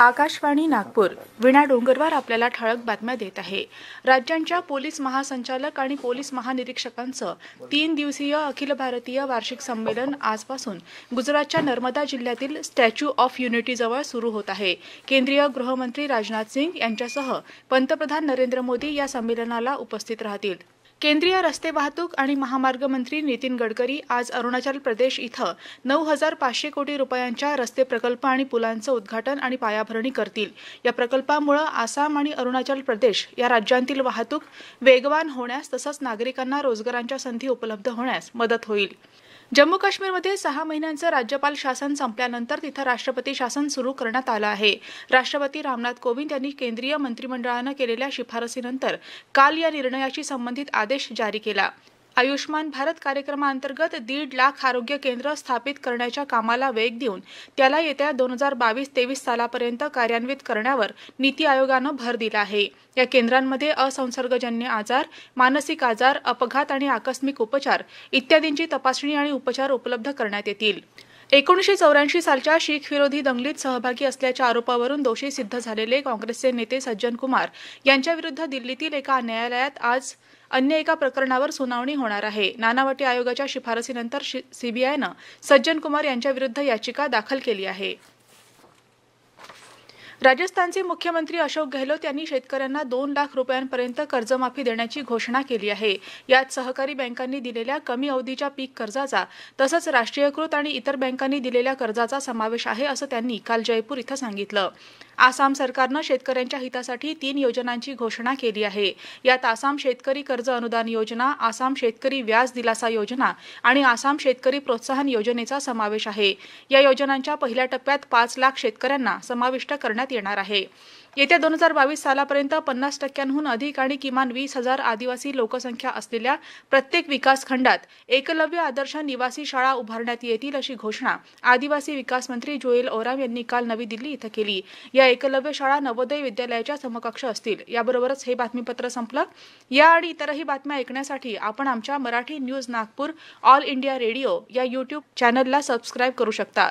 आकाशवाणी नागपूर विणा डोंगरवार आपल्याला ठळक बातम्या देत आहे राज्यांच्या पोलीस महासंचालक आणि पोलीस महानिरीक्षकांचं तीन दिवसीय अखिल भारतीय वार्षिक संमेलन आजपासून गुजरातच्या नर्मदा जिल्ह्यातील स्टॅच्यू ऑफ युनिटीजवळ सुरू होत आहे केंद्रीय गृहमंत्री राजनाथ सिंग यांच्यासह पंतप्रधान नरेंद्र मोदी या संमेलनाला उपस्थित राहतील केंद्रीय रस्ते वाहतूक आणि महामार्ग मंत्री नितीन गडकरी आज अरुणाचल प्रदेश इथं नऊ हजार पाचशे कोटी रुपयांच्या रस्ते प्रकल्प आणि पुलांचं उद्घाटन आणि पायाभरणी करतील या प्रकल्पामुळे आसाम आणि अरुणाचल प्रदेश या राज्यांतील वाहतूक वेगवान होण्यास तसंच नागरिकांना रोजगारांच्या संधी उपलब्ध होण्यास मदत होईल जम्मू काश्मीरमध्ये सहा महिन्यांचं राज्यपाल शासन संपल्यानंतर तिथं राष्ट्रपती शासन सुरू करण्यात आलं आहे राष्ट्रपती रामनाथ कोविंद यांनी केंद्रीय मंत्रिमंडळानं केलेल्या शिफारसीनंतर काल या निर्णयाशी संबंधित आदेश जारी केला आयुष्मान भारत कार्यक्रमाअंतर्गत दीड लाख आरोग्य केंद्र स्थापित करण्याच्या कामाला वेग देऊन त्याला येत्या दोन हजार बावीस तेवीस सालापर्यंत कार्यान्वित करण्यावर नीती आयोगानं भर दिला आहे या केंद्रांमध्ये असंसर्गजन्य आजार मानसिक आजार अपघात आणि आकस्मिक उपचार इत्यादींची तपासणी आणि उपचार उपलब्ध करण्यात येतील एकोणीसशे चौऱ्याऐंशी सालच्या शीख विरोधी दंगलीत सहभागी असल्याच्या आरोपावरून दोषी सिद्ध झालेले काँग्रेसचे नेते सज्जन कुमार यांच्याविरुद्ध दिल्लीतील एका न्यायालयात आज अन्य एका प्रकरणावर सुनावणी होणार आहे नानावटी आयोगाच्या शिफारसीनंतर सीबीआयनं सज्जन कुमार यांच्याविरुद्ध याचिका दाखल केली आहे राजस्थानचे मुख्यमंत्री अशोक गहलोत यांनी शेतकऱ्यांना दोन लाख रुपयांपर्यंत कर्जमाफी देण्याची घोषणा केली आहे यात सहकारी बँकांनी दिलेल्या कमी अवधीच्या पीक कर्जाचा तसंच राष्ट्रीयकृत आणि इतर बँकांनी दिलेल्या कर्जाचा समावेश आहे असं त्यांनी काल जयपूर इथं सांगितलं आसाम सरकारनं शेतकऱ्यांच्या हितासाठी तीन योजनांची घोषणा केली आहे यात आसाम शेतकरी कर्ज अनुदान योजना आसाम शेतकरी व्याज दिलासा योजना आणि आसाम शेतकरी प्रोत्साहन योजनेचा समावेश आहे या योजनांच्या पहिल्या टप्प्यात पाच लाख शेतकऱ्यांना समाविष्ट करण्यात येणार आहे येत्या दोन हजार बावीस सालापर्यंत पन्नास टक्क्यांहून अधिक आणि किमान वीस हजार आदिवासी लोकसंख्या असलेल्या प्रत्येक विकास खंडात एकलव्य आदर्श निवासी शाळा उभारण्यात येतील अशी घोषणा आदिवासी विकास मंत्री जोएल ओराम यांनी काल नवी दिल्ली इथं केली या एकलव्य शाळा नवोदय विद्यालयाच्या समकक्ष असतील याबरोबरच हे बातमीपत्र संपलं या आणि इतरही बातम्या ऐकण्यासाठी आपण आमच्या Marathi news Nagpur All India Radio या यूट्यूब चॅनलला सबस्क्राईब करू शकता